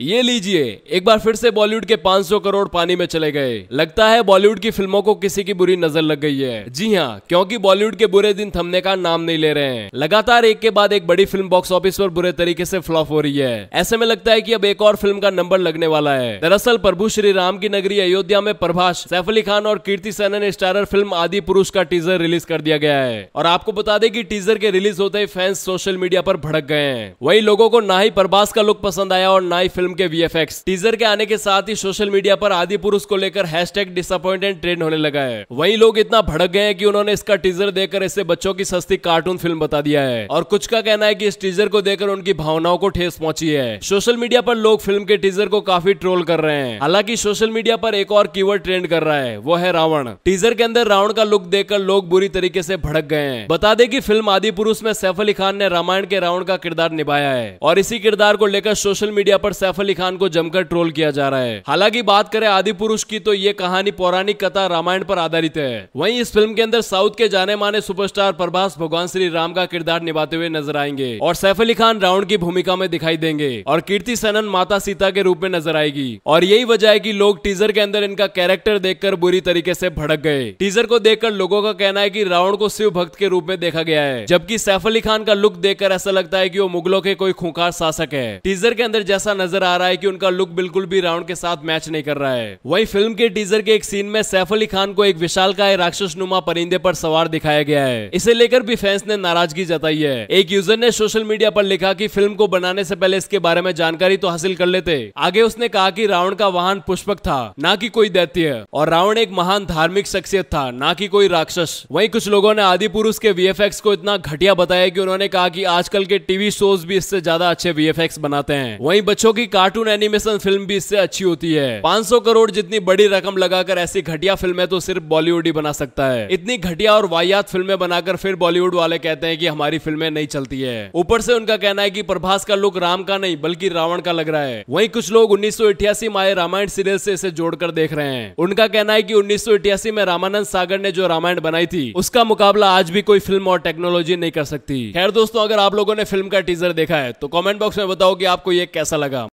ये लीजिए एक बार फिर से बॉलीवुड के 500 करोड़ पानी में चले गए लगता है बॉलीवुड की फिल्मों को किसी की बुरी नजर लग गई है जी हाँ क्योंकि बॉलीवुड के बुरे दिन थमने का नाम नहीं ले रहे हैं लगातार एक के बाद एक बड़ी फिल्म बॉक्स ऑफिस पर बुरे तरीके से फ्लॉप हो रही है ऐसे में लगता है की अब एक और फिल्म का नंबर लगने वाला है दरअसल प्रभु श्री राम की नगरी अयोध्या में प्रभाष सैफ अली खान और कीर्ति सैनन स्टारर फिल्म आदि पुरुष का टीजर रिलीज कर दिया गया है और आपको बता दें की टीजर के रिलीज होते ही फैंस सोशल मीडिया पर भड़क गए हैं वही लोगों को ना ही प्रभाष का लुक पसंद आया और ना ही फिल्म फिल्म के वी टीजर के आने के साथ ही सोशल मीडिया पर आदि पुरुष को लेकर टैग डिसअपॉइंटेड ट्रेंड होने लगा है वही लोग इतना भड़क गए की कि उन्होंने इसका टीजर देकर इसे बच्चों की सस्ती कार्टून फिल्म बता दिया है और कुछ का कहना है कि इस टीजर को देकर उनकी भावनाओं को ठेस पहुंची है सोशल मीडिया पर लोग फिल्म के टीजर को काफी ट्रोल कर रहे हैं हालांकि सोशल मीडिया पर एक और कीवर्ड ट्रेंड कर रहा है वो है रावण टीजर के अंदर रावण का लुक देखकर लोग बुरी तरीके से भड़क गए हैं बता दें कि फिल्म आदि पुरुष में सैफ अली खान ने रामायण के रावण का किरदार निभाया है और इसी किरदार को लेकर सोशल मीडिया पर सैफ सैफ अली खान को जमकर ट्रोल किया जा रहा है हालांकि बात करें आदि पुरुष की तो ये कहानी पौराणिक कथा रामायण पर आधारित है वहीं इस फिल्म के अंदर साउथ के जाने माने सुपरस्टार प्रभास भगवान श्री राम का किरदार निभाते हुए नजर आएंगे और सैफ अली खान रावण की भूमिका में दिखाई देंगे और कीर्ति सनन माता सीता के रूप में नजर आएगी और यही वजह है की लोग टीजर के अंदर इनका कैरेक्टर देखकर बुरी तरीके से भड़क गए टीजर को देखकर लोगों का कहना है की रावण को शिव भक्त के रूप में देखा गया है जबकि सैफ अली खान का लुक देखकर ऐसा लगता है की वो मुगलों के कोई खूंखार शासक है टीजर के अंदर जैसा नजर आ रहा है कि उनका लुक बिल्कुल भी राउंड के साथ मैच नहीं कर रहा है वही फिल्म के टीजर के एक सीन में सैफ अली खान को एक विशाल का राक्षस नुमा परिंदे पर सवार दिखाया गया है इसे लेकर भी फैंस ने नाराजगी जताई है एक यूजर ने सोशल मीडिया पर लिखा की फिल्म को बनाने से पहले इसके बारे में जानकारी तो हासिल कर लेते आगे उसने कहा की रावण का वाहन पुष्पक था न की कोई दैत्य और रावण एक महान धार्मिक शख्सियत था न की कोई राक्षस वही कुछ लोगों ने आदि पुरुष के वी को इतना घटिया बताया की उन्होंने कहा की आजकल के टीवी शोज भी इससे ज्यादा अच्छे वी बनाते हैं वही बच्चों की कार्टून एनिमेशन फिल्म भी इससे अच्छी होती है 500 करोड़ जितनी बड़ी रकम लगाकर ऐसी घटिया फिल्में तो सिर्फ बॉलीवुड ही बना सकता है इतनी घटिया और वाहियात फिल्में बनाकर फिर बॉलीवुड वाले कहते हैं कि हमारी फिल्में नहीं चलती है ऊपर से उनका कहना है कि प्रभास का लुक राम का नहीं बल्कि रावण का लग रहा है वहीं कुछ लोग उन्नीस माए रामायण सीरियल से इसे जोड़कर देख रहे हैं उनका कहना है की उन्नीस में रामानंद सागर ने जो रामायण बनाई थी उसका मुकाबला आज भी कोई फिल्म और टेक्नोलॉजी नहीं कर सकती खैर दोस्तों अगर आप लोगों ने फिल्म का टीजर देखा है तो कमेंट बॉक्स में बताओ कि आपको ये कैसा लगा